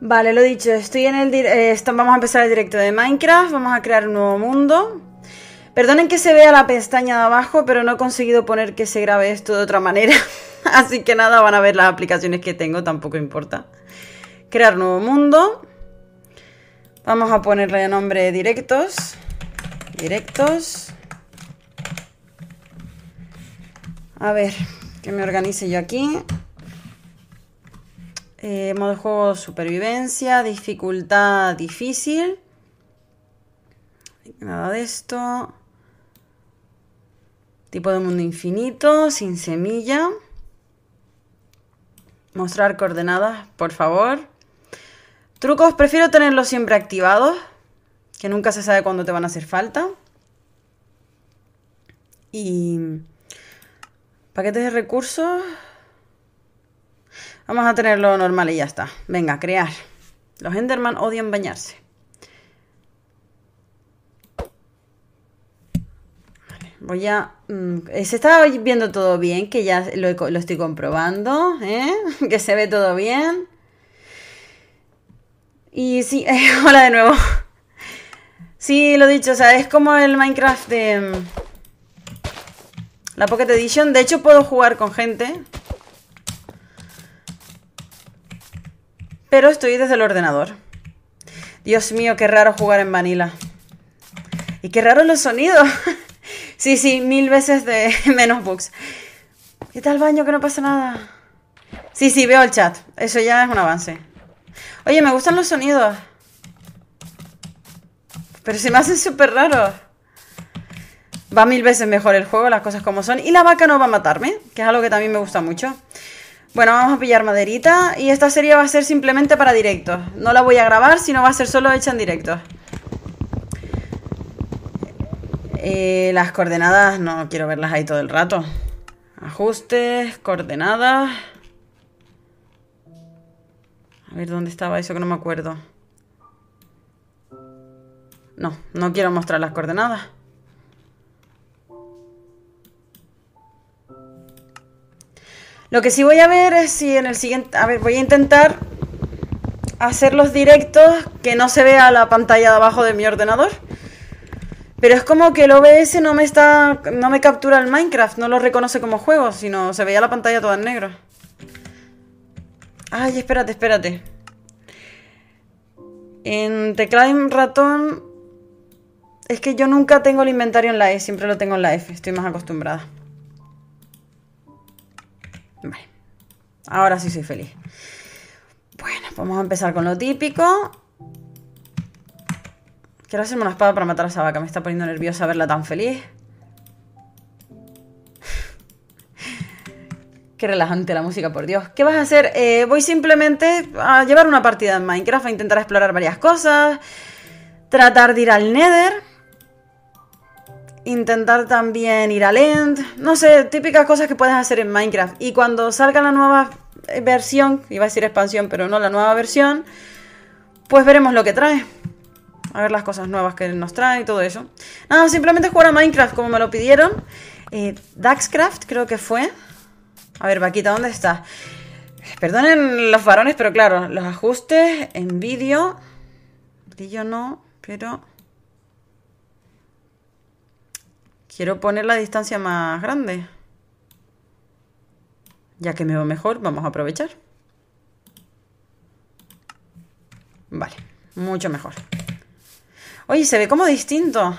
Vale, lo dicho, estoy en el eh, vamos a empezar el directo de Minecraft, vamos a crear un nuevo mundo. Perdonen que se vea la pestaña de abajo, pero no he conseguido poner que se grabe esto de otra manera. Así que nada, van a ver las aplicaciones que tengo, tampoco importa. Crear nuevo mundo. Vamos a ponerle nombre directos. Directos. A ver, que me organice yo aquí. Eh, modo de juego supervivencia, dificultad difícil. Nada de esto. Tipo de mundo infinito, sin semilla. Mostrar coordenadas, por favor. Trucos, prefiero tenerlos siempre activados, que nunca se sabe cuándo te van a hacer falta. Y paquetes de recursos, Vamos a tenerlo normal y ya está. Venga, crear. Los Enderman odian bañarse. voy a... Mm, eh, se está viendo todo bien, que ya lo, estoy comprobando, ¿eh? Que se ve todo bien. Y sí, eh, hola de nuevo. Sí, lo dicho, o sea, es como el Minecraft de... Mm, la Pocket Edition. De hecho, puedo jugar con gente. Pero estoy desde el ordenador. Dios mío, qué raro jugar en Vanilla. Y qué raro los sonidos. sí, sí, mil veces de menos bugs. ¿Qué tal baño que no pasa nada? Sí, sí, veo el chat. Eso ya es un avance. Oye, me gustan los sonidos. Pero se me hacen súper raros. Va mil veces mejor el juego, las cosas como son. Y la vaca no va a matarme, que es algo que también me gusta mucho. Bueno, vamos a pillar maderita y esta serie va a ser simplemente para directos. No la voy a grabar, sino va a ser solo hecha en directo. Eh, las coordenadas, no quiero verlas ahí todo el rato. Ajustes, coordenadas. A ver dónde estaba eso que no me acuerdo. No, no quiero mostrar las coordenadas. Lo que sí voy a ver es si en el siguiente... A ver, voy a intentar hacer los directos que no se vea la pantalla de abajo de mi ordenador. Pero es como que el OBS no me está... no me captura el Minecraft, no lo reconoce como juego, sino se veía la pantalla toda en negro. Ay, espérate, espérate. En teclado ratón... Es que yo nunca tengo el inventario en la e, siempre lo tengo en la F, estoy más acostumbrada. Vale. Ahora sí soy feliz. Bueno, pues vamos a empezar con lo típico. Quiero hacerme una espada para matar a esa vaca. Me está poniendo nerviosa verla tan feliz. Qué relajante la música, por Dios. ¿Qué vas a hacer? Eh, voy simplemente a llevar una partida en Minecraft, a intentar explorar varias cosas, tratar de ir al Nether intentar también ir a Lend, no sé, típicas cosas que puedes hacer en Minecraft. Y cuando salga la nueva eh, versión, iba a decir expansión, pero no la nueva versión, pues veremos lo que trae. A ver las cosas nuevas que nos trae y todo eso. Nada, simplemente jugar a Minecraft como me lo pidieron. Eh, Daxcraft creo que fue. A ver, Vaquita, ¿dónde está? Perdonen los varones, pero claro, los ajustes en vídeo. yo no, pero... Quiero poner la distancia más grande. Ya que me veo mejor, vamos a aprovechar. Vale, mucho mejor. Oye, se ve como distinto.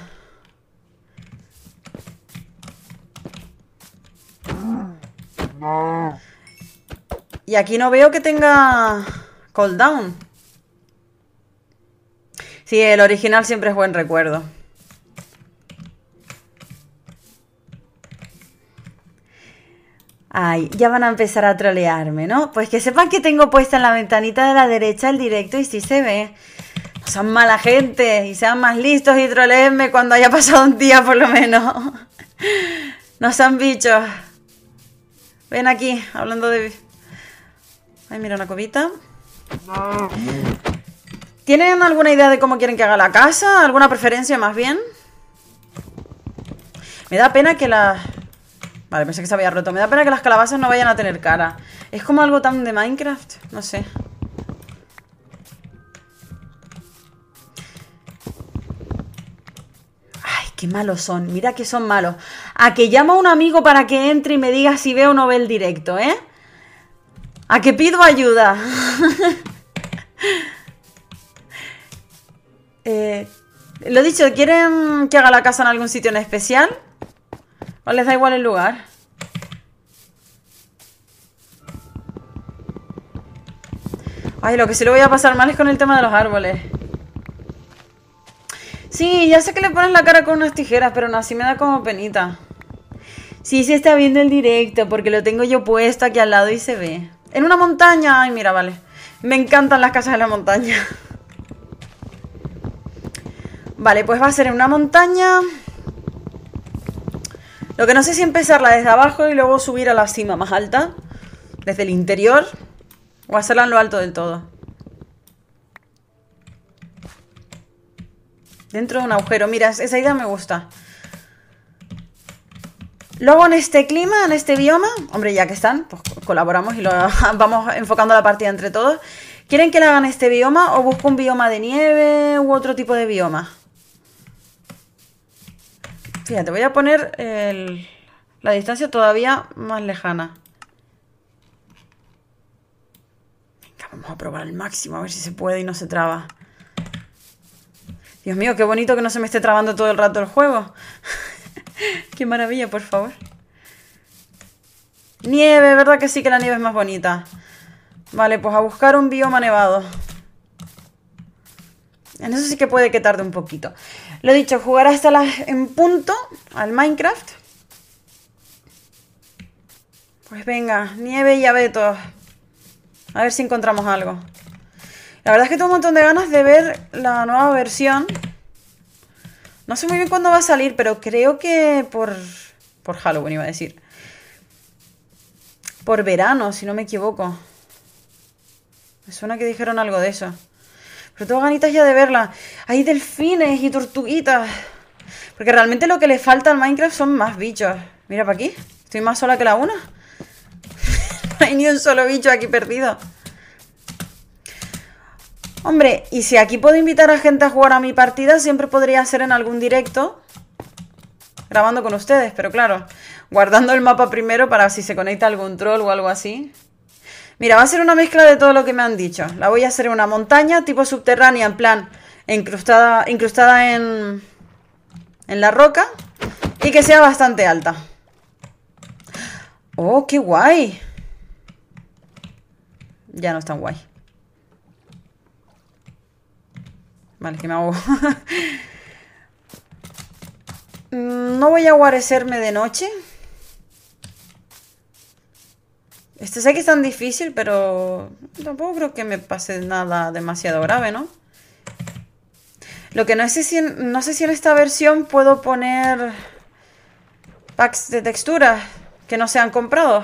Y aquí no veo que tenga cooldown. Sí, el original siempre es buen recuerdo. Ay, ya van a empezar a trolearme, ¿no? Pues que sepan que tengo puesta en la ventanita de la derecha el directo y si se ve. No mala gente y sean más listos y troleenme cuando haya pasado un día por lo menos. No son bichos. Ven aquí, hablando de... Ay, mira una copita. ¿Tienen alguna idea de cómo quieren que haga la casa? ¿Alguna preferencia más bien? Me da pena que la... Vale, pensé que se había roto. Me da pena que las calabazas no vayan a tener cara. Es como algo tan de Minecraft. No sé. Ay, qué malos son. Mira que son malos. A que llamo a un amigo para que entre y me diga si veo o no ve el directo, ¿eh? A que pido ayuda. Lo eh, lo dicho, ¿quieren que haga la casa en algún sitio en especial? les da igual el lugar? Ay, lo que sí lo voy a pasar mal es con el tema de los árboles. Sí, ya sé que le pones la cara con unas tijeras, pero no, así me da como penita. Sí, se está viendo el directo, porque lo tengo yo puesto aquí al lado y se ve. En una montaña. Ay, mira, vale. Me encantan las casas de la montaña. Vale, pues va a ser en una montaña. Lo que no sé si empezarla desde abajo y luego subir a la cima más alta, desde el interior, o hacerla en lo alto del todo. Dentro de un agujero. Mira, esa idea me gusta. Luego en este clima, en este bioma. Hombre, ya que están, pues colaboramos y lo vamos enfocando la partida entre todos. ¿Quieren que la hagan este bioma o busco un bioma de nieve u otro tipo de bioma? Fíjate, voy a poner la distancia todavía más lejana. Venga, vamos a probar al máximo, a ver si se puede y no se traba. Dios mío, qué bonito que no se me esté trabando todo el rato el juego. qué maravilla, por favor. Nieve, ¿verdad que sí que la nieve es más bonita? Vale, pues a buscar un bioma nevado. En eso sí que puede que tarde un poquito. Lo dicho, jugar hasta en punto al Minecraft. Pues venga, nieve y abeto. A ver si encontramos algo. La verdad es que tengo un montón de ganas de ver la nueva versión. No sé muy bien cuándo va a salir, pero creo que por, por Halloween iba a decir. Por verano, si no me equivoco. Me suena que dijeron algo de eso. Pero tengo ganitas ya de verla. Hay delfines y tortuguitas. Porque realmente lo que le falta al Minecraft son más bichos. Mira para aquí. Estoy más sola que la una. no hay ni un solo bicho aquí perdido. Hombre, y si aquí puedo invitar a gente a jugar a mi partida, siempre podría ser en algún directo. Grabando con ustedes, pero claro. Guardando el mapa primero para si se conecta algún troll o algo así. Mira, va a ser una mezcla de todo lo que me han dicho. La voy a hacer una montaña tipo subterránea, en plan, incrustada, incrustada en, en la roca. Y que sea bastante alta. ¡Oh, qué guay! Ya no es tan guay. Vale, que me hago. Mm, no voy a guarecerme de noche. Esto sé que es tan difícil, pero tampoco creo que me pase nada demasiado grave, ¿no? Lo que no sé si no sé si en esta versión puedo poner packs de texturas que no se han comprado.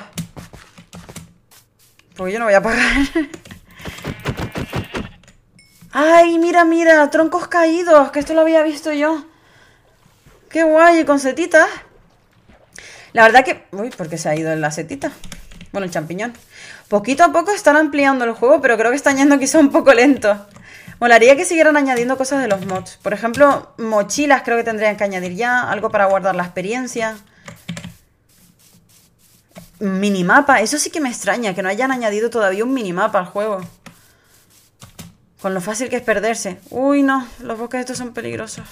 Porque yo no voy a pagar. ¡Ay, mira, mira! Troncos caídos, que esto lo había visto yo. ¡Qué guay! Con setitas. La verdad que... Uy, ¿por qué se ha ido en la setita? Bueno, el champiñón. Poquito a poco están ampliando el juego, pero creo que están yendo quizá un poco lento. Molaría que siguieran añadiendo cosas de los mods. Por ejemplo, mochilas creo que tendrían que añadir ya. Algo para guardar la experiencia. Minimapa. Eso sí que me extraña, que no hayan añadido todavía un minimapa al juego. Con lo fácil que es perderse. Uy, no. Los bosques estos son peligrosos.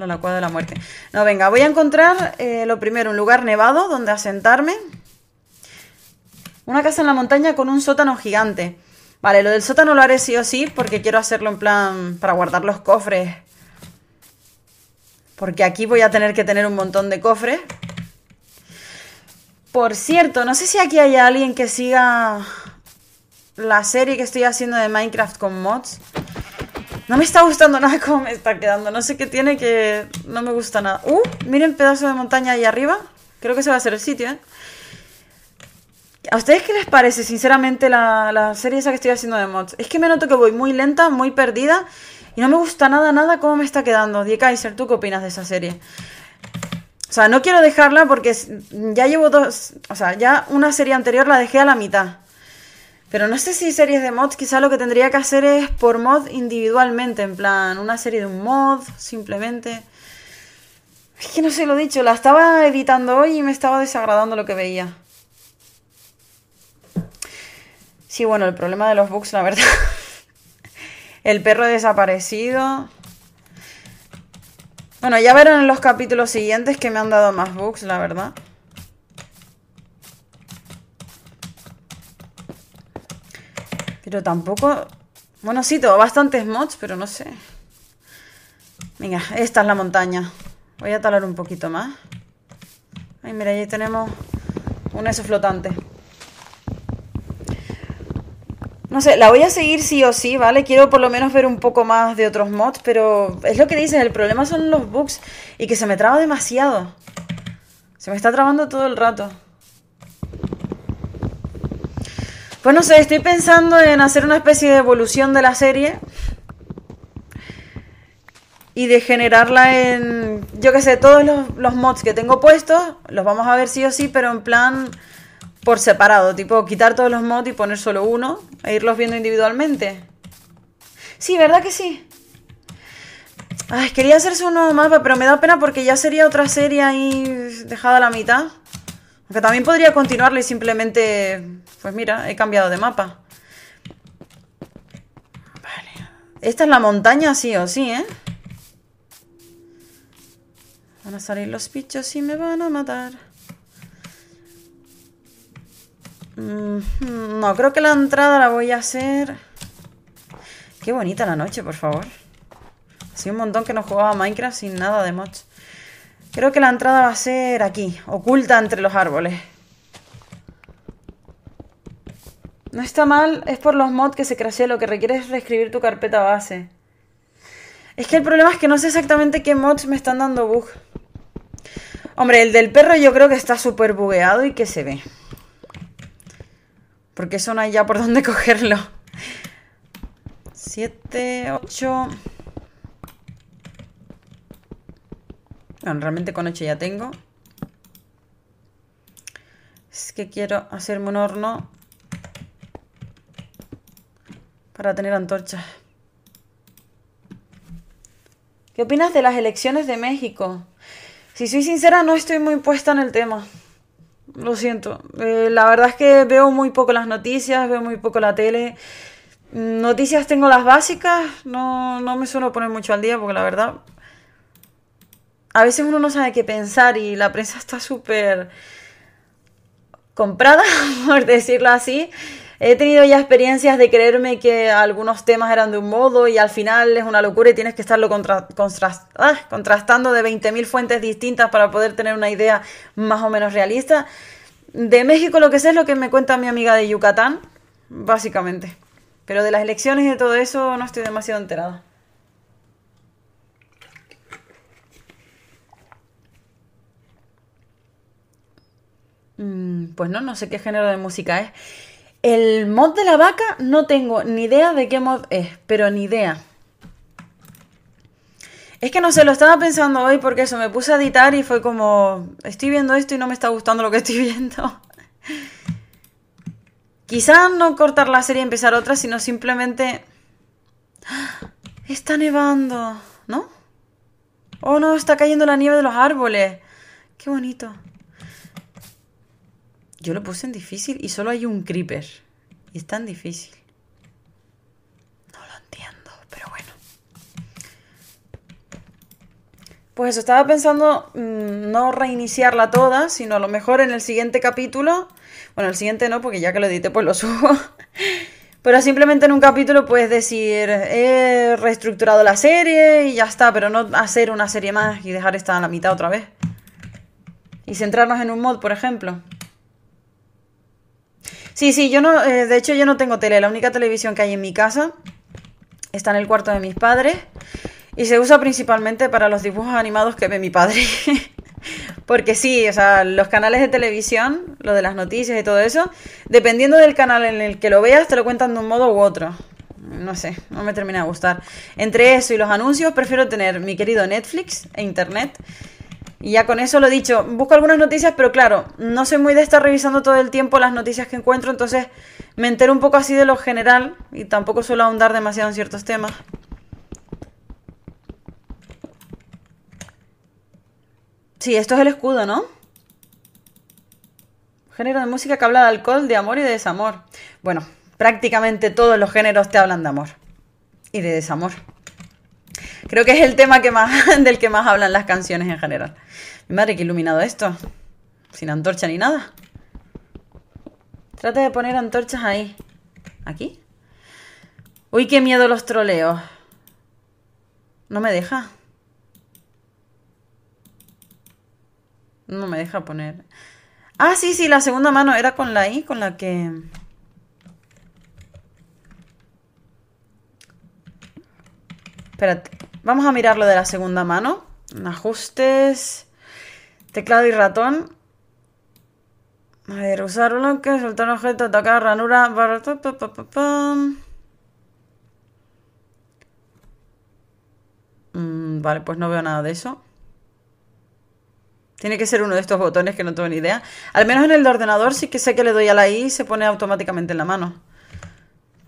a la cueva de la muerte. No, venga, voy a encontrar eh, lo primero, un lugar nevado donde asentarme. Una casa en la montaña con un sótano gigante. Vale, lo del sótano lo haré sí o sí porque quiero hacerlo en plan para guardar los cofres. Porque aquí voy a tener que tener un montón de cofres. Por cierto, no sé si aquí hay alguien que siga la serie que estoy haciendo de Minecraft con mods. No me está gustando nada cómo me está quedando. No sé qué tiene que... No me gusta nada. ¡Uh! Miren pedazo de montaña ahí arriba. Creo que ese va a ser el sitio, ¿eh? ¿A ustedes qué les parece, sinceramente, la, la, serie esa que estoy haciendo de mods? Es que me noto que voy muy lenta, muy perdida. Y no me gusta nada, nada cómo me está quedando. Die Kaiser, ¿tú qué opinas de esa serie? O sea, no quiero dejarla porque ya llevo dos... O sea, ya una serie anterior la dejé a la mitad. Pero no sé si series de mods, quizá lo que tendría que hacer es por mod individualmente, en plan, una serie de un mod, simplemente. Es que no sé lo dicho, la estaba editando hoy y me estaba desagradando lo que veía. Sí, bueno, el problema de los bugs, la verdad. el perro desaparecido. Bueno, ya verán en los capítulos siguientes que me han dado más bugs, la verdad. Pero tampoco... Bueno, sí, tengo bastantes mods, pero no sé. Venga, esta es la montaña. Voy a talar un poquito más. Ay, mira, ahí tenemos un eso flotante. No sé, la voy a seguir sí o sí, ¿vale? Quiero por lo menos ver un poco más de otros mods, pero es lo que dicen, el problema son los bugs y que se me traba demasiado. Se me está trabando todo el rato. Pues no sé, estoy pensando en hacer una especie de evolución de la serie y de generarla en, yo qué sé, todos los, mods que tengo puestos, los vamos a ver sí o sí, pero en plan por separado, tipo quitar todos los mods y poner solo uno e irlos viendo individualmente. Sí, ¿verdad que sí? Ay, quería hacerse uno más, pero me da pena porque ya sería otra serie ahí dejada a la mitad. Aunque también podría continuarle simplemente pues mira, he cambiado de mapa. Vale. Esta es la montaña sí o sí, ¿eh? Van a salir los bichos y me van a matar. Mm, no, creo que la entrada la voy a hacer... Qué bonita la noche, por favor. Hace un montón que no jugaba Minecraft sin nada de mods. Creo que la entrada va a ser aquí, oculta entre los árboles. No está mal, es por los mods que se crashea, lo que requiere es reescribir tu carpeta base. Es que el problema es que no sé exactamente qué mods me están dando bug. Hombre, el del perro yo creo que está súper bugueado y que se ve. Porque eso no hay ya por dónde cogerlo. 7, 8... Bueno, realmente con 8 ya tengo. Es que quiero hacerme un horno para tener antorchas. ¿Qué opinas de las elecciones de México? Si soy sincera, no estoy muy puesta en el tema. Lo siento. Eh, la verdad es que veo muy poco las noticias, veo muy poco la tele. Mm, noticias tengo las básicas, no, no me suelo poner mucho al día porque la verdad... A veces uno no sabe qué pensar y la prensa está súper comprada, por decirlo así. He tenido ya experiencias de creerme que algunos temas eran de un modo y al final es una locura y tienes que estarlo ah, contrastando de 20.000 fuentes distintas para poder tener una idea más o menos realista. De México lo que sé es lo que me cuenta mi amiga de Yucatán, básicamente. Pero de las elecciones y de todo eso no estoy demasiado enterada. Mm, pues no, no sé qué género de música es. El mod de la vaca no tengo ni idea de qué mod es, pero ni idea. Es que no se lo estaba pensando hoy porque eso, me puse a editar y fue como, estoy viendo esto y no me está gustando lo que estoy viendo. Quizás no cortar la serie y empezar otra, sino simplemente... ¡Ah! Está nevando, ¿no? Oh no, está cayendo la nieve de los árboles. Qué bonito. Yo lo puse en difícil y solo hay un creeper. Y es tan difícil. No lo entiendo, pero bueno. Pues eso, estaba pensando mm, no reiniciarla toda, sino a lo mejor en el siguiente capítulo. Bueno, el siguiente no, porque ya que lo edité, pues lo subo. Pero simplemente en un capítulo puedes decir, he reestructurado la serie y ya está, pero no hacer una serie más y dejar esta a la mitad otra vez. Y centrarnos en un mod, por ejemplo. Sí, sí, yo no, eh, de hecho yo no tengo tele, la única televisión que hay en mi casa está en el cuarto de mis padres y se usa principalmente para los dibujos animados que ve mi padre. Porque sí, o sea, los canales de televisión, lo de las noticias y todo eso, dependiendo del canal en el que lo veas, te lo cuentan de un modo u otro. No sé, no me termina de gustar. Entre eso y los anuncios, prefiero tener mi querido Netflix e Internet y ya con eso lo he dicho, busco algunas noticias, pero claro, no soy muy de estar revisando todo el tiempo las noticias que encuentro, entonces me entero un poco así de lo general y tampoco suelo ahondar demasiado en ciertos temas. Sí, esto es el escudo, ¿no? Género de música que habla de alcohol, de amor y de desamor. Bueno, prácticamente todos los géneros te hablan de amor y de desamor. Creo que es el tema del que más hablan las canciones en general. Mi madre, qué iluminado esto. Sin antorcha ni nada. Trata de poner antorchas ahí. ¿Aquí? Uy, qué miedo los troleos. No me deja. No me deja poner. Ah, sí, sí, la segunda mano era con la I, con la que... Espérate. Vamos a mirarlo de la segunda mano. Ajustes. Teclado y ratón. A ver, usar bloque, soltar objeto, tocar ranura. Mm, vale, pues no veo nada de eso. Tiene que ser uno de estos botones que no tengo ni idea. Al menos en el de ordenador sí que sé que le doy a la I y se pone automáticamente en la mano.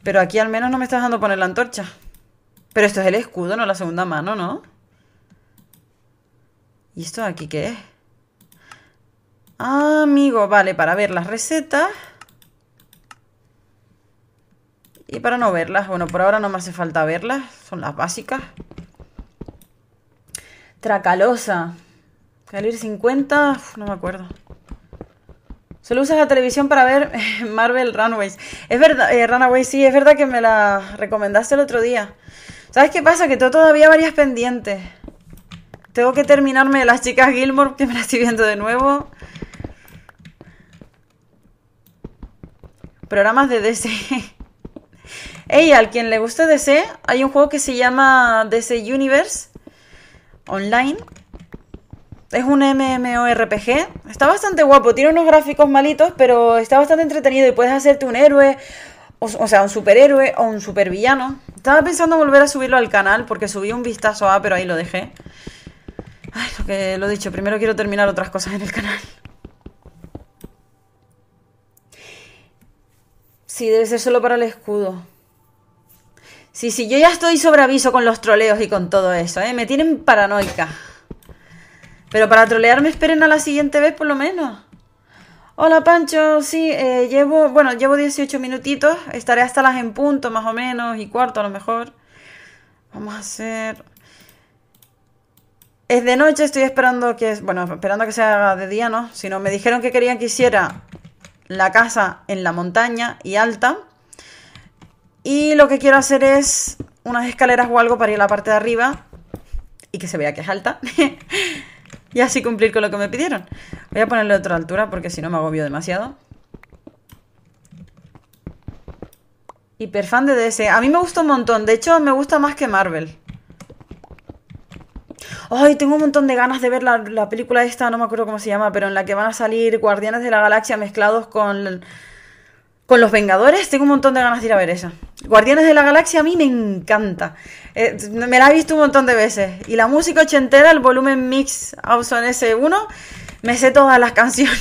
Pero aquí al menos no me está dejando poner la antorcha. Pero esto es el escudo, no la segunda mano, ¿no? ¿Y esto de aquí qué es? Ah, amigo, vale, para ver las recetas. Y para no verlas. Bueno, por ahora no me hace falta verlas. Son las básicas. Tracalosa. Calir 50. no me acuerdo. Solo usas la televisión para ver eh, Marvel Runaways. Es verdad, eh, Runaways, sí, es verdad que me la recomendaste el otro día. ¿Sabes qué pasa? Que tengo todavía varias pendientes. Tengo que terminarme las chicas Gilmore, que me las estoy viendo de nuevo. Programas de DC. Ey, al quien le guste DC, hay un juego que se llama DC Universe Online. Es un MMORPG. Está bastante guapo, tiene unos gráficos malitos, pero está bastante entretenido y puedes hacerte un héroe o, sea, un superhéroe o un supervillano. Estaba pensando volver a subirlo al canal porque subí un vistazo a, pero ahí lo dejé. Ay, lo que lo he dicho, primero quiero terminar otras cosas en el canal. Sí, debe ser solo para el escudo. Sí, sí, yo ya estoy sobre aviso con los troleos y con todo eso, ¿eh? Me tienen paranoica. Pero para trolearme esperen a la siguiente vez por lo menos. Hola Pancho, sí, eh, llevo, bueno, llevo 18 minutitos, estaré hasta las en punto más o menos y cuarto a lo mejor. Vamos a hacer... Es de noche, estoy esperando que, bueno, esperando que se de día, ¿no? Si no, me dijeron que querían que hiciera la casa en la montaña y alta. Y lo que quiero hacer es unas escaleras o algo para ir a la parte de arriba y que se vea que es alta. y así cumplir con lo que me pidieron. Voy a ponerle otra altura porque si no me agobio demasiado. Hiperfan de DS. A mí me gusta un montón. De hecho, me gusta más que Marvel. Ay, tengo un montón de ganas de ver la, la película esta, no me acuerdo cómo se llama, pero en la que van a salir Guardianes de la Galaxia mezclados con con los Vengadores tengo un montón de ganas de ir a ver eso. Guardianes de la Galaxia a mí me encanta. Eh, me la he visto un montón de veces. Y la música ochentera, el volumen mix Auson S1, me sé todas las canciones.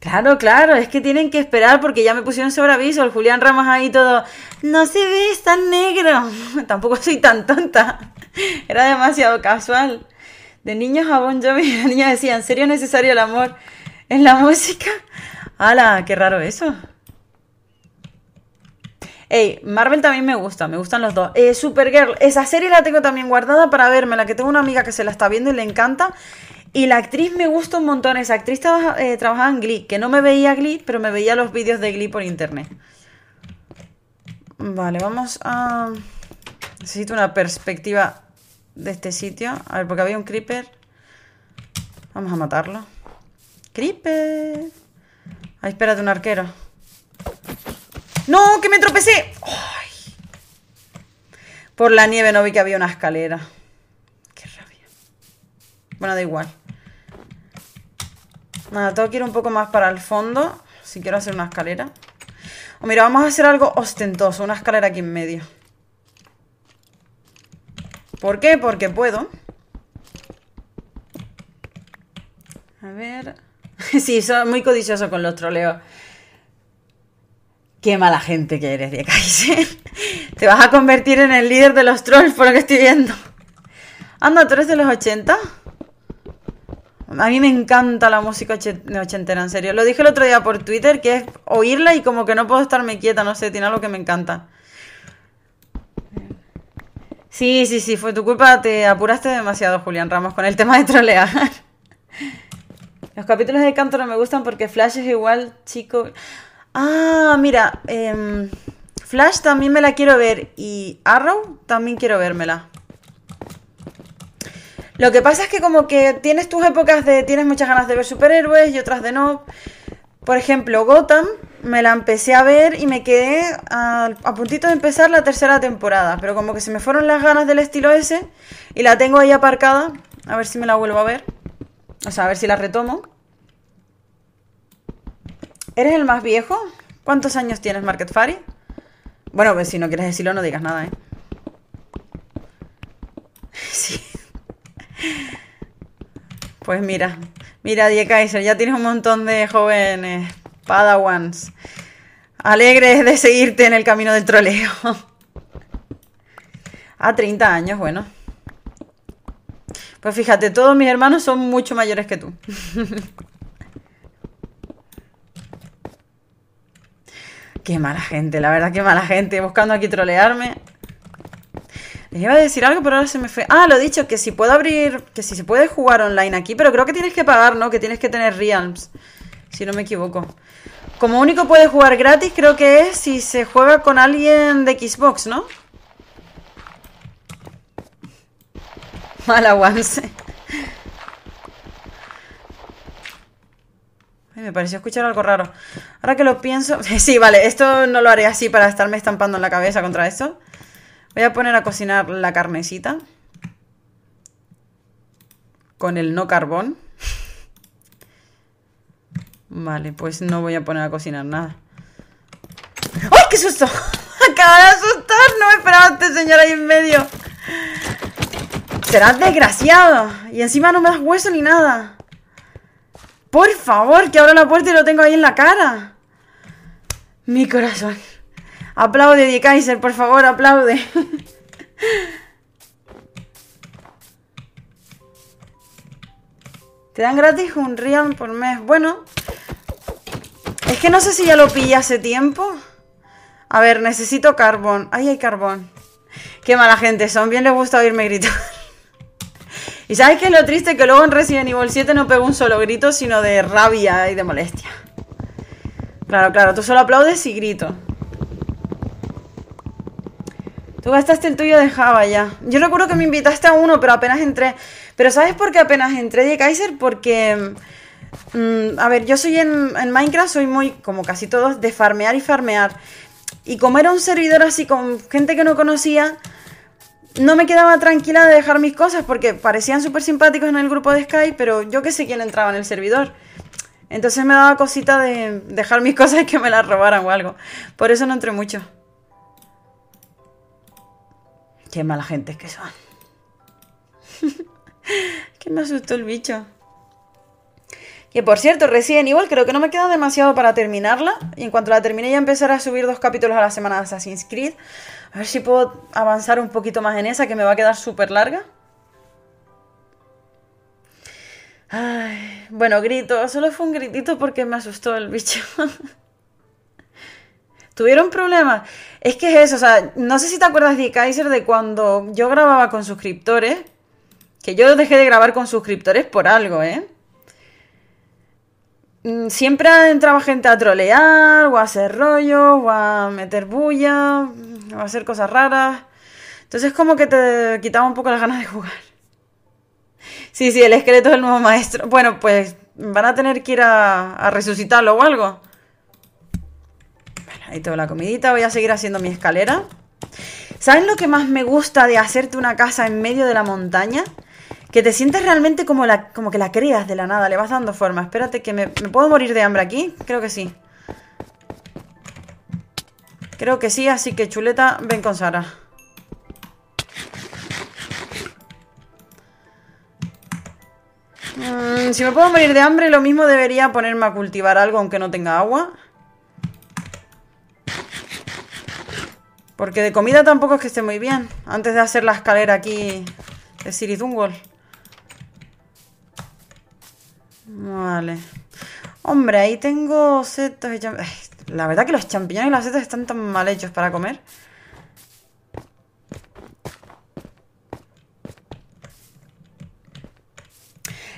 Claro, claro, es que tienen que esperar porque ya me pusieron sobre aviso el Julián Ramas ahí todo. No se ve, es tan negro. Tampoco soy tan tonta. Era demasiado casual. De niños a Bon Jovi, la niña decía, ¿en serio necesario el amor? en la música. ¡Hala! ¡Qué raro eso! Ey, Marvel también me gusta, me gustan los dos. Eh, Supergirl, esa serie la tengo también guardada para verme, la que tengo una amiga que se la está viendo y le encanta. Y la actriz me gusta un montón, esa actriz eh, trabajaba en Glee, que no me veía Glee, pero me veía los vídeos de Glee por internet. Vale, vamos a... Necesito una perspectiva de este sitio. A ver, porque había un creeper. Vamos a matarlo creeper. A espera de un arquero. ¡No! ¡Que me tropecé! Por la nieve no vi que había una escalera. Qué rabia. Bueno, da igual. Nada, tengo que ir un poco más para el fondo. Si quiero hacer una escalera. O mira, vamos a hacer algo ostentoso. Una escalera aquí en medio. ¿Por qué? Porque puedo. A ver... sí, soy muy codicioso con los troleos. Qué mala gente que eres, de Te vas a convertir en el líder de los trolls, por lo que estoy viendo. Anda, ¿tú eres de los 80? A mí me encanta la música de ochentera, en serio. Lo dije el otro día por Twitter, que es oírla y como que no puedo estarme quieta, no sé, tiene algo que me encanta. Sí, sí, sí, fue tu culpa, te apuraste demasiado, Julián Ramos, con el tema de trolear. Los capítulos de Canto no me gustan porque Flash es igual, chico. Ah, mira, em, Flash también me la quiero ver y Arrow también quiero vérmela. Lo que pasa es que como que tienes tus épocas de tienes muchas ganas de ver superhéroes y otras de no. Por ejemplo, Gotham me la empecé a ver y me quedé a, a, puntito de empezar la tercera temporada, pero como que se me fueron las ganas del estilo ese y la tengo ahí aparcada, a ver si me la vuelvo a ver. O sea, a ver si la retomo. ¿Eres el más viejo? ¿Cuántos años tienes, Market Fari? Bueno, pues si no quieres decirlo, no digas nada, ¿eh? Sí. Pues mira, mira, Die Kaiser, ya tienes un montón de jóvenes padawans. Alegres de seguirte en el camino del troleo. Ah, a 30 años, bueno. Pues fíjate, todos mis hermanos son mucho mayores que tú. Qué mala gente, la verdad, qué mala gente. Buscando aquí trolearme. Les iba a decir algo, pero ahora se me fue. Ah, lo he dicho, que si puedo abrir. Que si se puede jugar online aquí, pero creo que tienes que pagar, ¿no? Que tienes que tener Realms. Si no me equivoco. Como único puede jugar gratis, creo que es si se juega con alguien de Xbox, ¿no? me pareció escuchar algo raro. Ahora que lo pienso... Sí, vale, esto no lo haré así para estarme estampando en la cabeza contra esto. Voy a poner a cocinar la carnecita. Con el no carbón. Vale, pues no voy a poner a cocinar nada. ¡Ay, ¡Oh, qué susto! Acaba de asustar, no me esperaba este señor ahí en medio. Serás desgraciado Y encima no me das hueso ni nada. Por favor, que abro la puerta y lo tengo ahí en la cara. Mi corazón. Aplaude, Die Kaiser, por favor, aplaude. Te dan gratis un Rian por mes. Bueno, es que no sé si ya lo pillé hace tiempo. A ver, necesito carbón. Ahí hay carbón. Qué mala gente son. Bien les gusta oírme gritar. Y sabes que es lo triste que luego en Resident Evil 7 no pego un solo grito, sino de rabia y de molestia. Claro, claro, tú solo aplaudes y grito. Tú gastaste el tuyo de Java ya. Yo recuerdo que me invitaste a uno, pero apenas entré. Pero ¿sabes por qué apenas entré de Kaiser? Porque... Mm, a ver, yo soy en, en, Minecraft, soy muy, como casi todos, de farmear y farmear. Y como era un servidor así con gente que no conocía, no me quedaba tranquila de dejar mis cosas porque parecían súper simpáticos en el grupo de Skype, pero yo que sé quién entraba en el servidor. Entonces me daba cosita de dejar mis cosas y que me las robaran o algo. Por eso no entré mucho. Qué mala gente que son. que me asustó el bicho. Que por cierto, recién igual creo que no me queda demasiado para terminarla. Y en cuanto la termine ya empezaré a subir dos capítulos a la semana de Assassin's Creed. A ver si puedo avanzar un poquito más en esa, que me va a quedar súper larga. bueno, grito. Solo fue un gritito porque me asustó el bicho. ¿Tuvieron problemas? Es que es eso, o sea, no sé si te acuerdas de Kaiser de cuando yo grababa con suscriptores, que yo dejé de grabar con suscriptores por algo, ¿eh? Mm, siempre entraba gente a trolear, o a hacer rollo, o a meter bulla, mm, o a hacer cosas raras. Entonces como que te quitaba un poco las ganas de jugar. Sí, sí, el esqueleto del nuevo maestro. Bueno, pues van a tener que ir a, resucitarlo o algo. ahí tengo la comidita. Voy a seguir haciendo mi escalera. ¿Sabes lo que más me gusta de hacerte una casa en medio de la montaña? que te sientes realmente como, la, como que la creas de la nada, le vas dando forma. Espérate que me, me puedo morir de hambre aquí, creo que sí. Creo que sí, así que chuleta, ven con Sara. Mm, si me puedo morir de hambre, lo mismo debería ponerme a cultivar algo aunque no tenga agua. Porque de comida tampoco es que esté muy bien. Antes de hacer la escalera aquí de Siridungol. Vale. Hombre, ahí tengo setos y champiñones. La verdad que los champiñones y las setas están tan mal hechos para comer.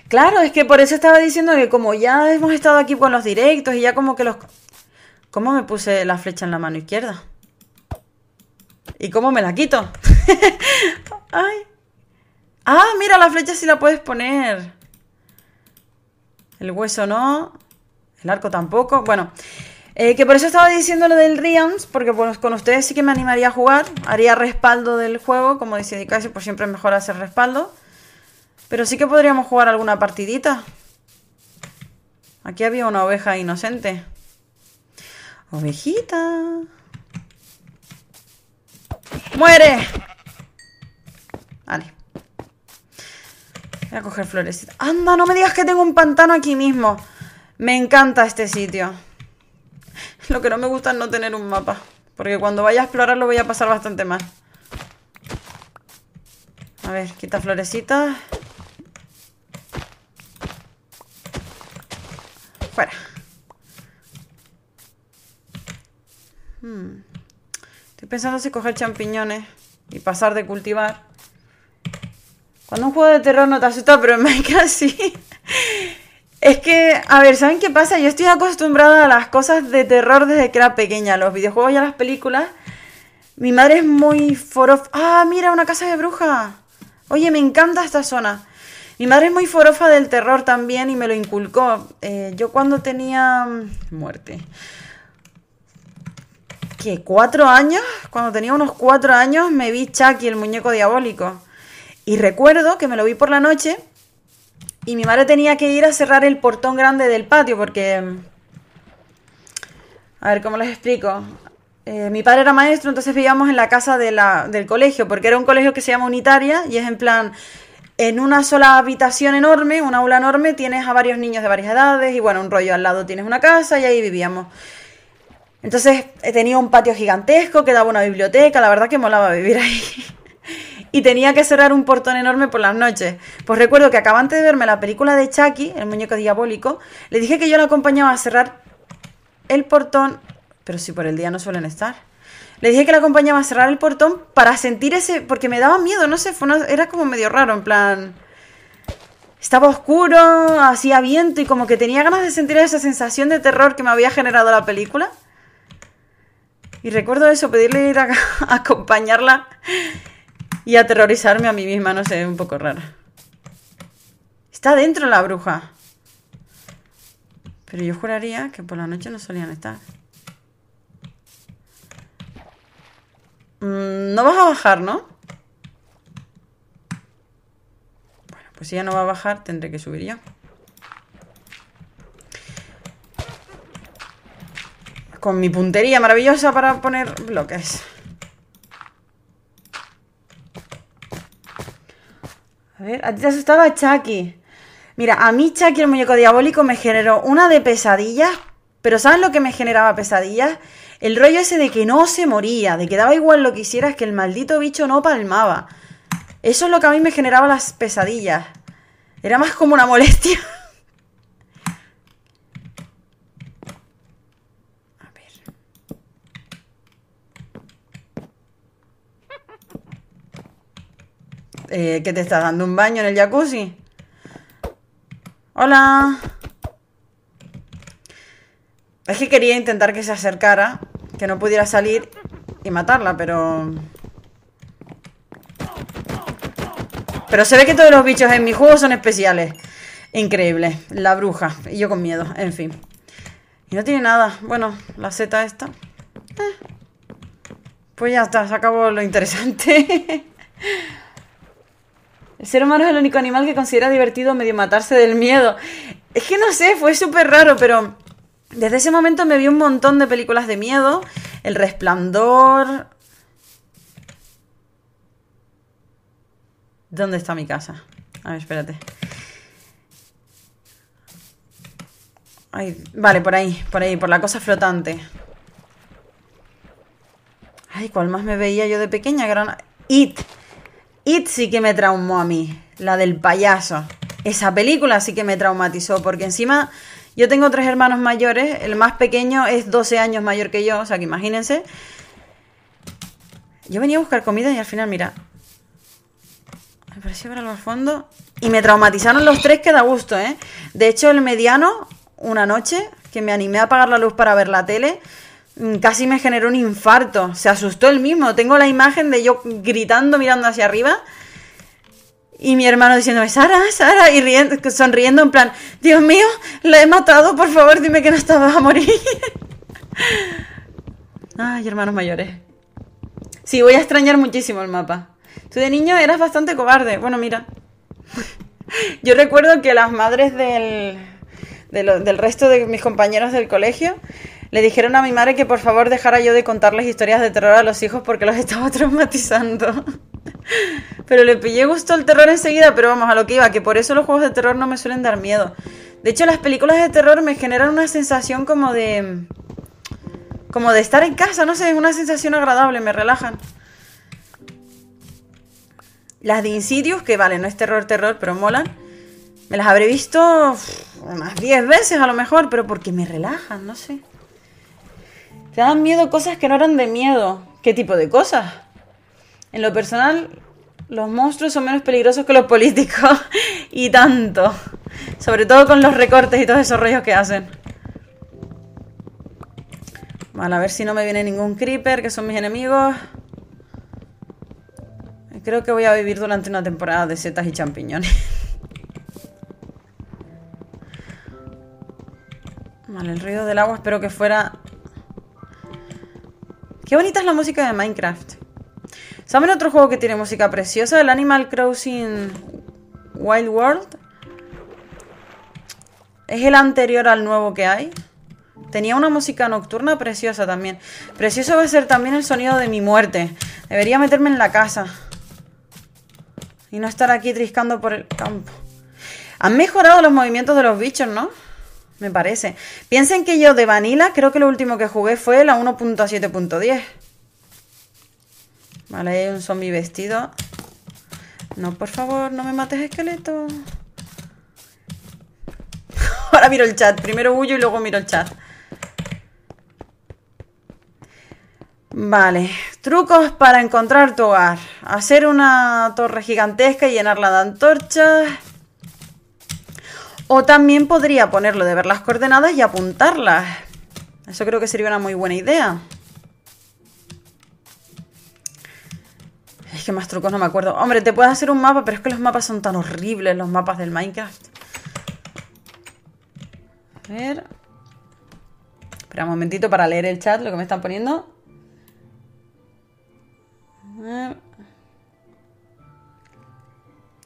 Claro, es que por eso estaba diciendo que como ya hemos estado aquí con los directos y ya como que los... ¿Cómo me puse la flecha en la mano izquierda? ¿Y cómo me la quito? Ay. Ah, mira, la flecha sí la puedes poner. El hueso no. El arco tampoco. Bueno, eh, que por eso estaba diciendo lo del Riams, porque pues, con ustedes sí que me animaría a jugar. Haría respaldo del juego, como dice Dicasio, pues siempre es mejor hacer respaldo. Pero sí que podríamos jugar alguna partidita. Aquí había una oveja inocente. Ovejita. ¡Muere! Vale. Voy a coger florecitas. Anda, no me digas que tengo un pantano aquí mismo. Me encanta este sitio. Lo que no me gusta es no tener un mapa. Porque cuando vaya a explorar lo voy a pasar bastante mal. A ver, quita florecitas. Fuera. Hmm. Estoy pensando si coger champiñones y pasar de cultivar. Cuando un juego de terror no te asusta, pero en Minecraft sí. Es que, a ver, ¿saben qué pasa? Yo estoy acostumbrada a las cosas de terror desde que era pequeña, los videojuegos y a las películas. Mi madre es muy forofa. ¡Ah, mira, una casa de bruja! Oye, me encanta esta zona. Mi madre es muy forofa del terror también y me lo inculcó. Eh, yo cuando tenía... Mm, muerte. ¿Qué? ¿Cuatro años? Cuando tenía unos cuatro años me vi Chucky, el muñeco diabólico. Y recuerdo que me lo vi por la noche y mi madre tenía que ir a cerrar el portón grande del patio porque... A ver, ¿cómo les explico? Eh, mi padre era maestro, entonces vivíamos en la casa de la, del colegio, porque era un colegio que se llama Unitaria y es en plan, en una sola habitación enorme, un aula enorme, tienes a varios niños de varias edades y bueno, un rollo al lado tienes una casa y ahí vivíamos. Entonces eh, tenía un patio gigantesco, que daba una biblioteca, la verdad que molaba vivir ahí. y tenía que cerrar un portón enorme por las noches. Pues recuerdo que acabante de verme la película de Chucky, el muñeco diabólico, le dije que yo la acompañaba a cerrar el portón, pero si por el día no suelen estar. Le dije que la acompañaba a cerrar el portón para sentir ese, porque me daba miedo, no sé, era como medio raro, en plan... Estaba oscuro, hacía viento y como que tenía ganas de sentir esa sensación de terror que me había generado la película. Y recuerdo eso, pedirle ir a acompañarla y aterrorizarme a mí misma, no sé, un poco rara. Está dentro la bruja. Pero yo juraría que por la noche no solían estar. Mm, no vas a bajar, ¿no? Bueno, pues si ya no va a bajar, tendré que subir yo. Con mi puntería maravillosa para poner bloques. A ver, ti te asustaba Chucky. Mira, a mí Chucky el muñeco diabólico me generó una de pesadillas, pero ¿sabes lo que me generaba pesadillas? El rollo ese de que no se moría, de que daba igual lo que hicieras, que el maldito bicho no palmaba. Eso es lo que a mí me generaba las pesadillas. Era más como una molestia. Eh, ¿Que te está dando un baño en el jacuzzi? Hola. Es que quería intentar que se acercara, que no pudiera salir y matarla, pero... Pero se ve que todos los bichos en mi juego son especiales. Increíble. La bruja. Y yo con miedo. En fin. Y no tiene nada. Bueno, la seta esta. Eh. Pues ya está. Se acabó lo interesante. El ser humano es el único animal que considera divertido medio matarse del miedo. Es que no sé, fue súper raro, pero desde ese momento me vi un montón de películas de miedo. El resplandor. ¿Dónde está mi casa? A ver, espérate. vale, por ahí, por ahí, por la cosa flotante. Ay, ¿cuál más me veía yo de pequeña? Gran... It. It sí que me traumó a mí, la del payaso. Esa película sí que me traumatizó, porque encima yo tengo tres hermanos mayores, el más pequeño es 12 años mayor que yo, o sea que imagínense. Yo venía a buscar comida y al final, mira, me pareció ver algo al fondo. Y me traumatizaron los tres que da gusto, ¿eh? De hecho, el mediano, una noche, que me animé a apagar la luz para ver la tele, Mm, casi me generó un infarto. Se asustó el mismo. Tengo la imagen de yo gritando, mirando hacia arriba. Y mi hermano diciendo, Sara, Sara, y riendo, sonriendo en plan, Dios mío, la he matado, por favor, dime que no estaba a morir. Ay, hermanos mayores. Sí, voy a extrañar muchísimo el mapa. Tú de niño eras bastante cobarde. Bueno, mira. Yo recuerdo que las madres del, del resto de mis compañeros del colegio le dijeron a mi madre que por favor dejara yo de contarles historias de terror a los hijos porque los estaba traumatizando. pero le pillé gusto el terror enseguida, pero vamos, a lo que iba, que por eso los juegos de terror no me suelen dar miedo. De hecho, las películas de terror me generan una sensación como de... Como de estar en casa, no sé, es una sensación agradable, me relajan. Las de Insidious, que vale, no es terror, terror, pero molan. Me las habré visto más 10 veces a lo mejor, pero porque me relajan, no sé. Te dan miedo cosas que no eran de miedo. ¿Qué tipo de cosas? En lo personal, los monstruos son menos peligrosos que los políticos. y tanto. Sobre todo con los recortes y todos esos rollos que hacen. Vale, a ver si no me viene ningún creeper, que son mis enemigos. Creo que voy a vivir durante una temporada de setas y champiñones. Vale, el ruido del agua espero que fuera Qué bonita es la música de Minecraft. ¿Saben otro juego que tiene música preciosa? El Animal Crossing Wild World. Es el anterior al nuevo que hay. Tenía una música nocturna preciosa también. Precioso va a ser también el sonido de mi muerte. Debería meterme en la casa. Y no estar aquí triscando por el campo. Han mejorado los movimientos de los bichos, ¿no? me parece. Piensen que yo de Vanilla creo que lo último que jugué fue la 1.7.10. Vale, hay un zombie vestido. No, por favor, no me mates esqueleto. Ahora miro el chat. Primero huyo y luego miro el chat. Vale, trucos para encontrar tu hogar. Hacer una torre gigantesca y llenarla de antorchas. O también podría ponerlo de ver las coordenadas y apuntarlas. Eso creo que sería una muy buena idea. Es que más trucos no me acuerdo. Hombre, te puedes hacer un mapa, pero es que los mapas son tan horribles, los mapas del Minecraft. A ver. Espera un momentito para leer el chat, lo que me están poniendo. A ver.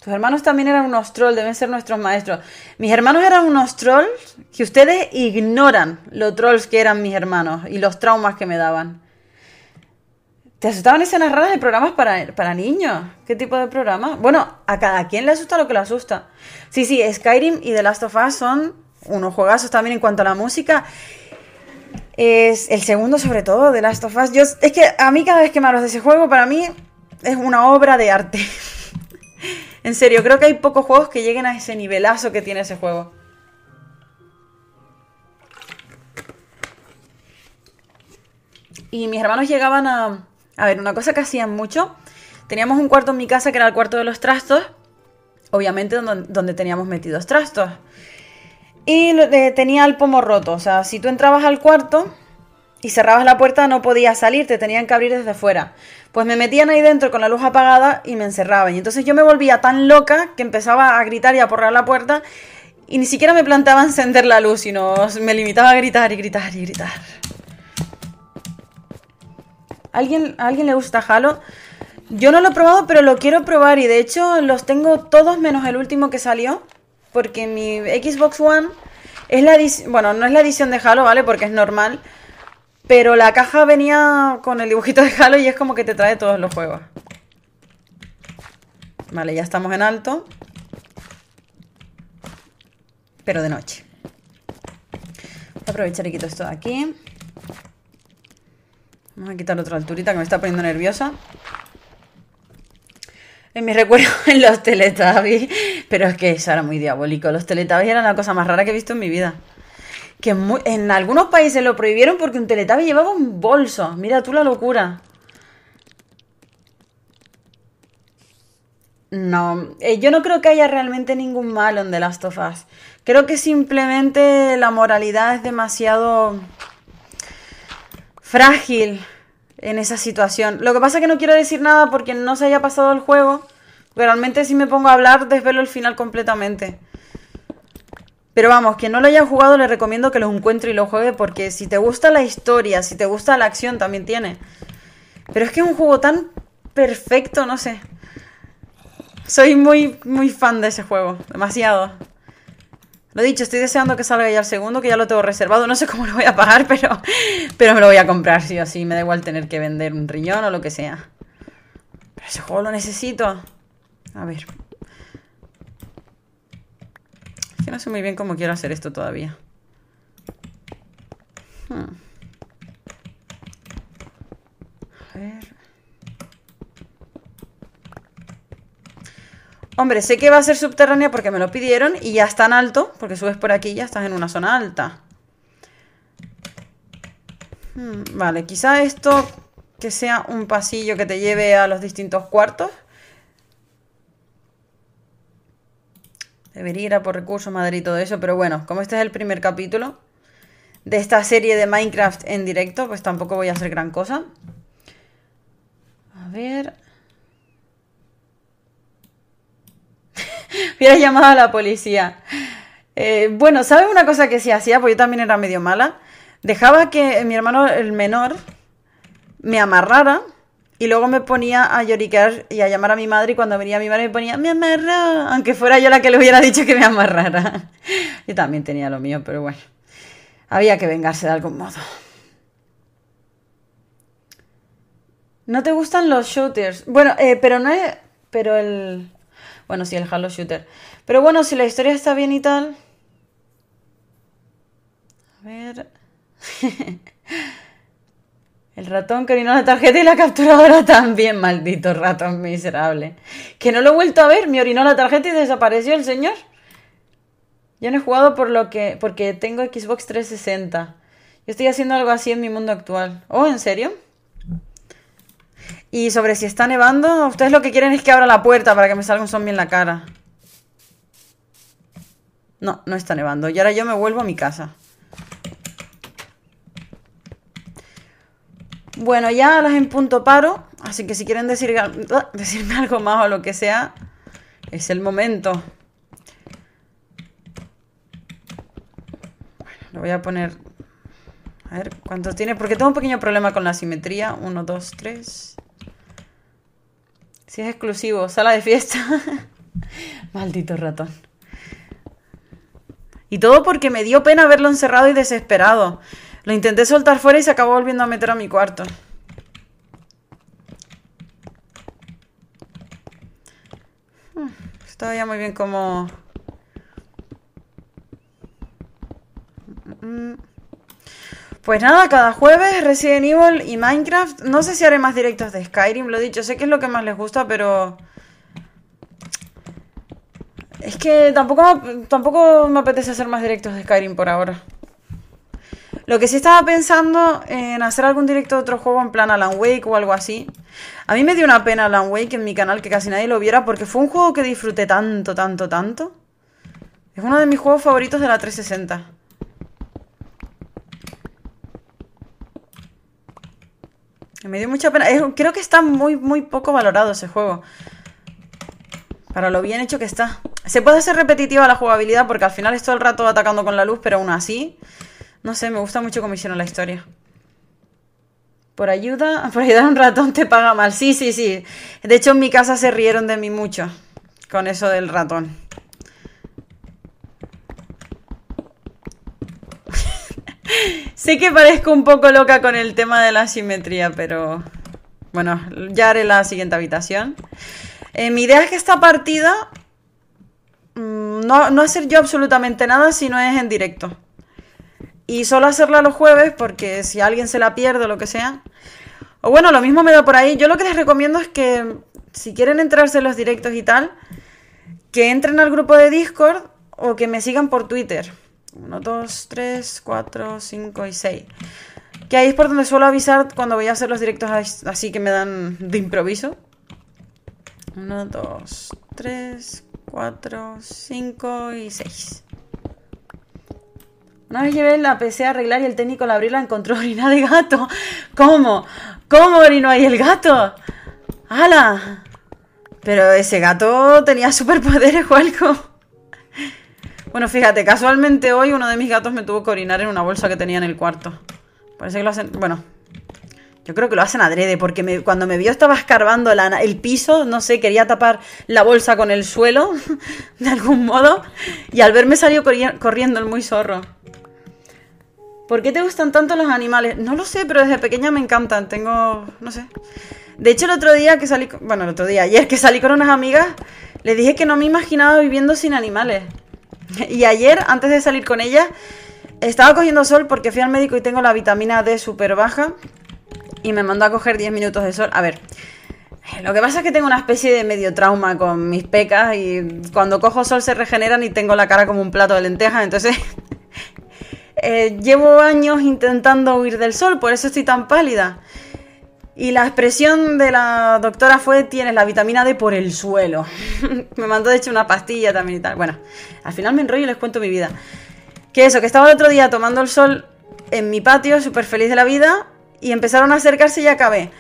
Tus hermanos también eran unos trolls, deben ser nuestros maestros. Mis hermanos eran unos trolls que ustedes ignoran los trolls que eran mis hermanos y los traumas que me daban. ¿Te asustaban escenas raras de programas para, para niños? ¿Qué tipo de programa? Bueno, a cada quien le asusta lo que le asusta. Sí, sí, Skyrim y The Last of Us son unos juegazos también en cuanto a la música. Es el segundo, sobre todo, The Last of Us. es que a mí, cada vez que me hablas de ese juego, para mí es una obra de arte. En serio, creo que hay pocos juegos que lleguen a ese nivelazo que tiene ese juego. Y mis hermanos llegaban a... A ver, una cosa que hacían mucho. Teníamos un cuarto en mi casa que era el cuarto de los trastos. Obviamente donde, teníamos metidos trastos. Y eh, tenía el pomo roto. O sea, si tú entrabas al cuarto y cerrabas la puerta no podías salir, te tenían que abrir desde fuera. Pues me metían ahí dentro con la luz apagada y me encerraban. Y entonces yo me volvía tan loca que empezaba a gritar y a porrar la puerta y ni siquiera me planteaba encender la luz, sino me limitaba a gritar y gritar y gritar. alguien, alguien le gusta Halo? Yo no lo he probado, pero lo quiero probar y de hecho los tengo todos menos el último que salió. Porque mi Xbox One es la edición, bueno, no es la edición de Halo, ¿vale? Porque es normal pero la caja venía con el dibujito de Halo y es como que te trae todos los juegos. Vale, ya estamos en alto. Pero de noche. Voy a aprovechar y quito esto de aquí. Vamos a quitar otra alturita que me está poniendo nerviosa. En mi recuerdo en los Teletubbies. Pero es que eso era muy diabólico. Los Teletubbies eran la cosa más rara que he visto en mi vida que en algunos países lo prohibieron porque un teletabe llevaba un bolso. Mira tú la locura. No, eh, yo no creo que haya realmente ningún mal en The Last of Us. Creo que simplemente la moralidad es demasiado frágil en esa situación. Lo que pasa es que no quiero decir nada porque no se haya pasado el juego. Realmente si me pongo a hablar desvelo el final completamente. Pero vamos, quien no lo haya jugado le recomiendo que lo encuentre y lo juegue porque si te gusta la historia, si te gusta la acción también tiene. Pero es que es un juego tan perfecto, no sé. Soy muy, muy fan de ese juego, demasiado. Lo dicho, estoy deseando que salga ya el segundo, que ya lo tengo reservado. No sé cómo lo voy a pagar, pero, pero me lo voy a comprar, sí o sí. Me da igual tener que vender un riñón o lo que sea. Pero ese juego lo necesito. A ver no sé muy bien cómo quiero hacer esto todavía. Hmm. A ver. Hombre, sé que va a ser subterránea porque me lo pidieron y ya está en alto, porque subes por aquí y ya estás en una zona alta. Hmm, vale, quizá esto que sea un pasillo que te lleve a los distintos cuartos. Debería ir a por recursos, madre y todo eso. Pero bueno, como este es el primer capítulo de esta serie de Minecraft en directo, pues tampoco voy a hacer gran cosa. A ver. Hubiera llamado a la policía. Eh, bueno, ¿sabes una cosa que sí hacía? Pues yo también era medio mala. Dejaba que mi hermano, el menor, me amarrara y luego me ponía a lloriquear y a llamar a mi madre y cuando venía mi madre me ponía, me amarra, aunque fuera yo la que le hubiera dicho que me amarrara. yo también tenía lo mío, pero bueno, había que vengarse de algún modo. ¿No te gustan los shooters? Bueno, eh, pero no es... Pero el... Bueno, sí, el Halo Shooter. Pero bueno, si la historia está bien y tal... A ver... El ratón que orinó la tarjeta y la capturadora también, maldito ratón miserable. Que no lo he vuelto a ver, me orinó la tarjeta y desapareció el señor. Yo no he jugado por lo que, porque tengo Xbox 360. Yo estoy haciendo algo así en mi mundo actual. ¿Oh, en serio? Y sobre si está nevando, ustedes lo que quieren es que abra la puerta para que me salga un zombie en la cara. No, no está nevando. Y ahora yo me vuelvo a mi casa. Bueno, ya las en punto paro, así que si quieren decir, decirme algo más o lo que sea, es el momento. Bueno, lo voy a poner... A ver cuánto tiene, porque tengo un pequeño problema con la simetría. Uno, dos, tres. Si es exclusivo, sala de fiesta. Maldito ratón. Y todo porque me dio pena verlo encerrado y desesperado. Lo intenté soltar fuera y se acabó volviendo a meter a mi cuarto. Hmm, Estaba ya muy bien como... Pues nada, cada jueves Resident Evil y Minecraft. No sé si haré más directos de Skyrim, lo he dicho. Sé que es lo que más les gusta, pero... Es que tampoco, tampoco me apetece hacer más directos de Skyrim por ahora. Lo que sí estaba pensando en hacer algún directo de otro juego en plan Alan Wake o algo así. A mí me dio una pena Alan Wake en mi canal que casi nadie lo viera porque fue un juego que disfruté tanto, tanto, tanto. Es uno de mis juegos favoritos de la 360. Me dio mucha pena. creo que está muy, muy poco valorado ese juego. Para lo bien hecho que está. Se puede hacer repetitiva la jugabilidad porque al final es todo el rato atacando con la luz, pero aún así... No sé, me gusta mucho cómo hicieron la historia. Por ayuda, por ayudar a un ratón te paga mal. Sí, sí, sí. De hecho, en mi casa se rieron de mí mucho con eso del ratón. sé que parezco un poco loca con el tema de la simetría, pero bueno, ya haré la siguiente habitación. Eh, mi idea es que esta partida mm, no, no hacer yo absolutamente nada si no es en directo. Y solo hacerla los jueves porque si alguien se la pierde o lo que sea. O bueno, lo mismo me da por ahí. Yo lo que les recomiendo es que si quieren entrarse en los directos y tal, que entren al grupo de Discord o que me sigan por Twitter. 1, 2, 3, 4, 5 y 6. Que ahí es por donde suelo avisar cuando voy a hacer los directos así que me dan de improviso. 1, 2, 3, 4, 5 y seis. Una vez la PC a arreglar y el técnico la al la encontró orina de gato. ¿Cómo? ¿Cómo orinó ahí el gato? ¡Hala! Pero ese gato tenía superpoderes o algo. Bueno, fíjate, casualmente hoy uno de mis gatos me tuvo que orinar en una bolsa que tenía en el cuarto. Parece que lo hacen... Bueno, yo creo que lo hacen adrede, porque cuando me vio estaba escarbando el piso, no sé, quería tapar la bolsa con el suelo, de algún modo, y al verme salió corriendo el muy zorro. ¿Por qué te gustan tanto los animales? No lo sé, pero desde pequeña me encantan. Tengo, no sé. De hecho, el otro día que salí, bueno, el otro día, ayer que salí con unas amigas, les dije que no me imaginaba viviendo sin animales. Y ayer, antes de salir con ellas, estaba cogiendo sol porque fui al médico y tengo la vitamina D súper baja. Y me mandó a coger 10 minutos de sol. A ver, eh, lo que pasa es que tengo una especie de medio trauma con mis pecas y cuando cojo sol se regeneran y tengo la cara como un plato de lentejas, entonces Eh, llevo años intentando huir del sol, por eso estoy tan pálida. Y la expresión de la doctora fue, tienes la vitamina D por el suelo. me mandó de hecho una pastilla también y tal. Bueno, al final me enrollo y les cuento mi vida. Que eso, que estaba el otro día tomando el sol en mi patio, súper feliz de la vida, y empezaron a acercarse y acabé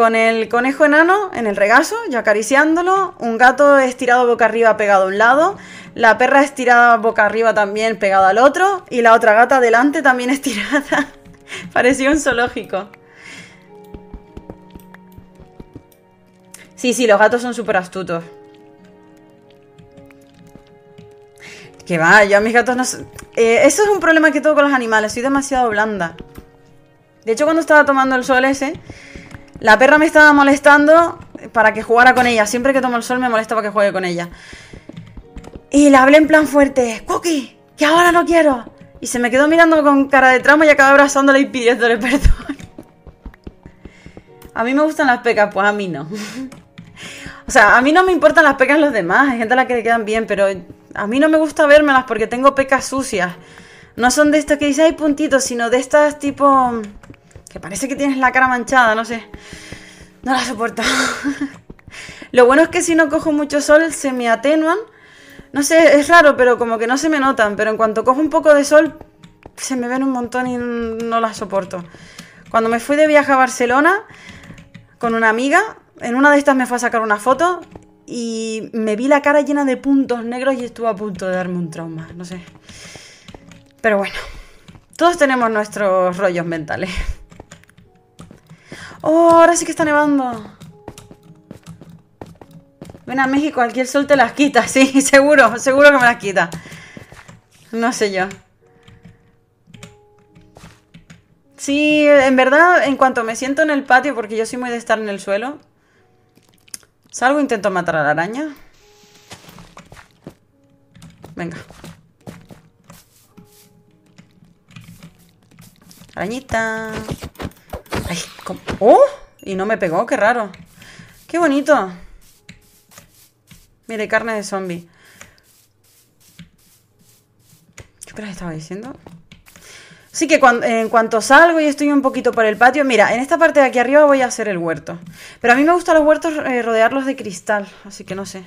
con el conejo enano en el regazo, ya acariciándolo, un gato estirado boca arriba pegado a un lado, la perra estirada boca arriba también pegada al otro, y la otra gata delante también estirada. Parecía un zoológico. Sí, sí, los gatos son súper astutos. Que va, yo a mis gatos no... Eh, eso es un problema que tengo con los animales, soy demasiado blanda. De hecho, cuando estaba tomando el sol ese, la perra me estaba molestando para que jugara con ella. Siempre que tomo el sol me molesta para que juegue con ella. Y le hablé en plan fuerte. ¡Cookie! ¡Que ahora no quiero! Y se me quedó mirando con cara de tramo y acababa abrazándola y pidiéndole perdón. A mí me gustan las pecas, pues a mí no. O sea, a mí no me importan las pecas los demás. Hay gente a la que le quedan bien, pero a mí no me gusta vérmelas porque tengo pecas sucias. No son de estas que dice hay puntitos, sino de estas tipo... Que parece que tienes la cara manchada, no sé. No la soporto. Lo bueno es que si no cojo mucho sol se me atenuan. No sé, es raro, pero como que no se me notan. Pero en cuanto cojo un poco de sol, se me ven un montón y no la soporto. Cuando me fui de viaje a Barcelona con una amiga, en una de estas me fue a sacar una foto y me vi la cara llena de puntos negros y estuve a punto de darme un trauma, no sé. Pero bueno, todos tenemos nuestros rollos mentales. ¡Oh, ahora sí que está nevando! Ven a México, cualquier sol te las quita, sí, seguro, seguro que me las quita. No sé yo. Sí, en verdad, en cuanto me siento en el patio, porque yo soy muy de estar en el suelo, salgo e intento matar a la araña. Venga. Arañita. ¡Oh! Y no me pegó, qué raro. ¡Qué bonito! Mire, carne de zombie. ¿Qué que estaba diciendo? Sí que en cuanto salgo y estoy un poquito por el patio, mira, en esta parte de aquí arriba voy a hacer el huerto. Pero a mí me gustan los huertos eh, rodearlos de cristal, así que no sé.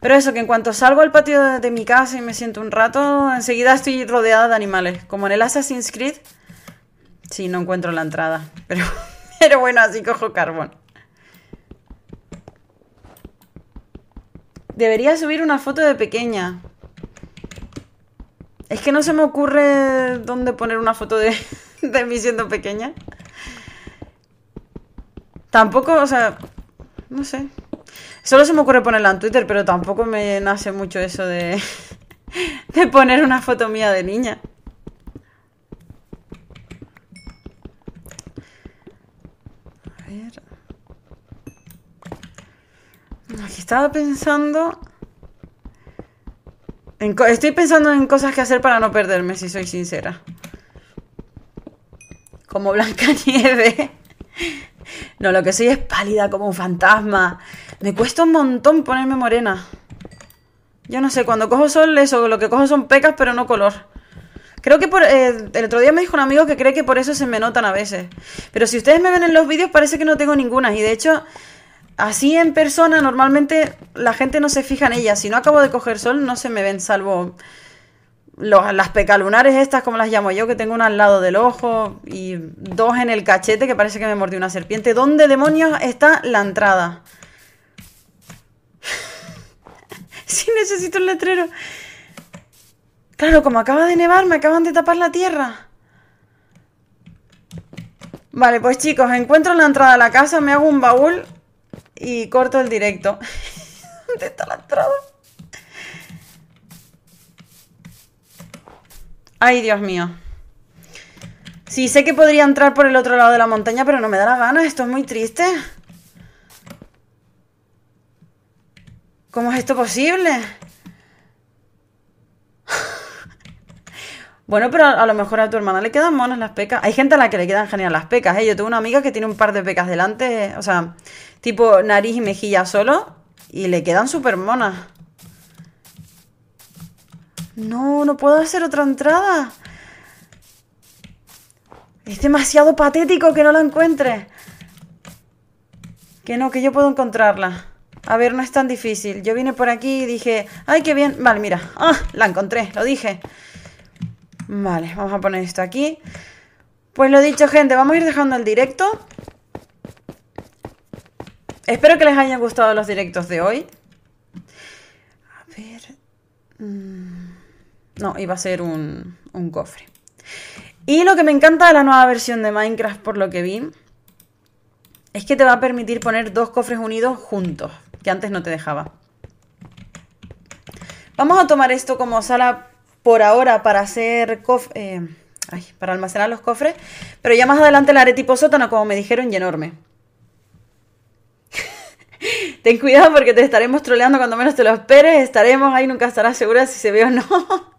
Pero eso, que en cuanto salgo al patio de, de mi casa y me siento un rato, enseguida estoy rodeada de animales. Como en el Assassin's Creed, Sí, no encuentro la entrada. Pero, bueno, así cojo carbón. Debería subir una foto de pequeña. Es que no se me ocurre dónde poner una foto de, de mí siendo pequeña. Tampoco, o sea, no sé. Solo se me ocurre ponerla en Twitter, pero tampoco me nace mucho eso de, de poner una foto mía de niña. Aquí estaba pensando. estoy pensando en cosas que hacer para no perderme, si soy sincera. Como Blanca Nieve. No, lo que soy es pálida como un fantasma. Me cuesta un montón ponerme morena. Yo no sé, cuando cojo sol, eso, lo que cojo son pecas, pero no color. Creo que por, eh, el otro día me dijo un amigo que cree que por eso se me notan a veces. Pero si ustedes me ven en los vídeos parece que no tengo ninguna. Y de hecho, así en persona normalmente la gente no se fija en ellas. Si no acabo de coger sol no se me ven salvo las pecalunares estas, como las llamo yo, que tengo una al lado del ojo y dos en el cachete que parece que me mordió una serpiente. ¿Dónde demonios está la entrada? sí necesito un letrero. Claro, como acaba de nevar, me acaban de tapar la tierra. Vale, pues chicos, encuentro la entrada a la casa, me hago un baúl y corto el directo. ¿Dónde está la entrada? Ay, Dios mío. Sí, sé que podría entrar por el otro lado de la montaña, pero no me da la gana. Esto es muy triste. ¿Cómo es esto posible? Bueno, pero a, lo mejor a tu hermana le quedan monas las pecas. Hay gente a la que le quedan genial las pecas, ¿eh? Yo tengo una amiga que tiene un par de pecas delante, o sea, tipo nariz y mejilla solo, y le quedan súper monas. No, no puedo hacer otra entrada. Es demasiado patético que no la encuentre. Que no, que yo puedo encontrarla. A ver, no es tan difícil. Yo vine por aquí y dije, ay, qué bien. Vale, mira. Ah, la encontré, lo dije. Vale, vamos a poner esto aquí. Pues lo dicho, gente, vamos a ir dejando el directo. Espero que les hayan gustado los directos de hoy. A ver... Mm, no, iba a ser un, cofre. Y lo que me encanta de la nueva versión de Minecraft, por lo que vi, es que te va a permitir poner dos cofres unidos juntos, que antes no te dejaba. Vamos a tomar esto como sala por ahora para hacer eh, para almacenar los cofres, pero ya más adelante la haré tipo sótano, como me dijeron, y enorme. Ten cuidado porque te estaremos troleando cuando menos te lo esperes, estaremos ahí, nunca estarás segura si se ve o no.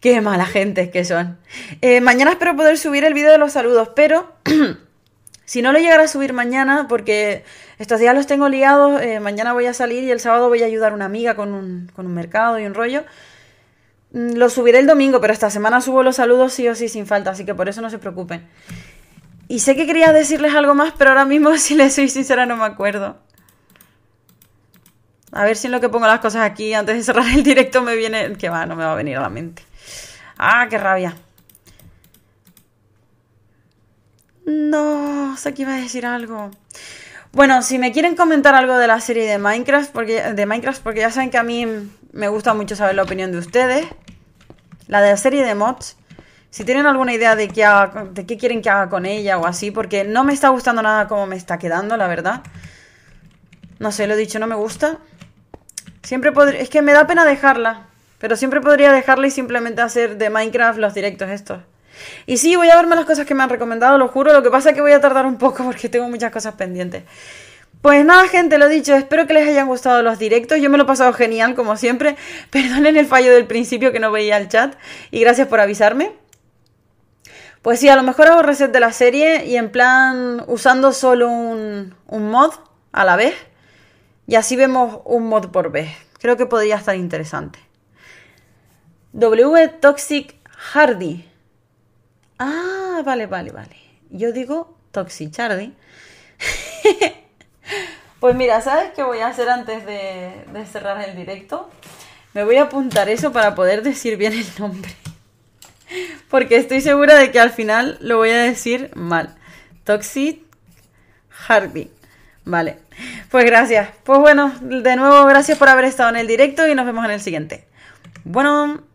Qué mala gente que son. Eh, mañana espero poder subir el vídeo de los saludos, pero si no lo llegara a subir mañana, porque estos días los tengo ligados... Eh, mañana voy a salir y el sábado voy a ayudar a una amiga con un, con un mercado y un rollo. Mm, lo subiré el domingo, pero esta semana subo los saludos sí o sí sin falta, así que por eso no se preocupen. Y sé que quería decirles algo más, pero ahora mismo, si les soy sincera, no me acuerdo. A ver si en lo que pongo las cosas aquí antes de cerrar el directo me viene... Que va, no me va a venir a la mente. Ah, qué rabia. No, sé que iba a decir algo. Bueno, si me quieren comentar algo de la serie de Minecraft, porque, de Minecraft, porque ya saben que a mí me gusta mucho saber la opinión de ustedes. La de la serie de mods. Si tienen alguna idea de qué, de qué quieren que haga con ella o así, porque no me está gustando nada como me está quedando, la verdad. No sé, lo he dicho, no me gusta. Siempre podría... Es que me da pena dejarla. Pero siempre podría dejarla y simplemente hacer de Minecraft los directos estos. Y sí, voy a verme las cosas que me han recomendado, lo juro. Lo que pasa es que voy a tardar un poco porque tengo muchas cosas pendientes. Pues nada, gente, lo dicho, espero que les hayan gustado los directos. Yo me lo he pasado genial, como siempre. Perdonen el fallo del principio que no veía el chat. Y gracias por avisarme. Pues sí, a lo mejor hago reset de la serie y en plan usando solo un, mod a la vez. Y así vemos un mod por vez. Creo que podría estar interesante. W Toxic Hardy. Ah, vale, vale, vale. Yo digo Toxic Hardy. Pues mira, ¿sabes qué voy a hacer antes de, cerrar el directo? Me voy a apuntar eso para poder decir bien el nombre. Porque estoy segura de que al final lo voy a decir mal. Toxic Harvey. Vale. Pues gracias. Pues bueno, de nuevo, gracias por haber estado en el directo y nos vemos en el siguiente. Bueno.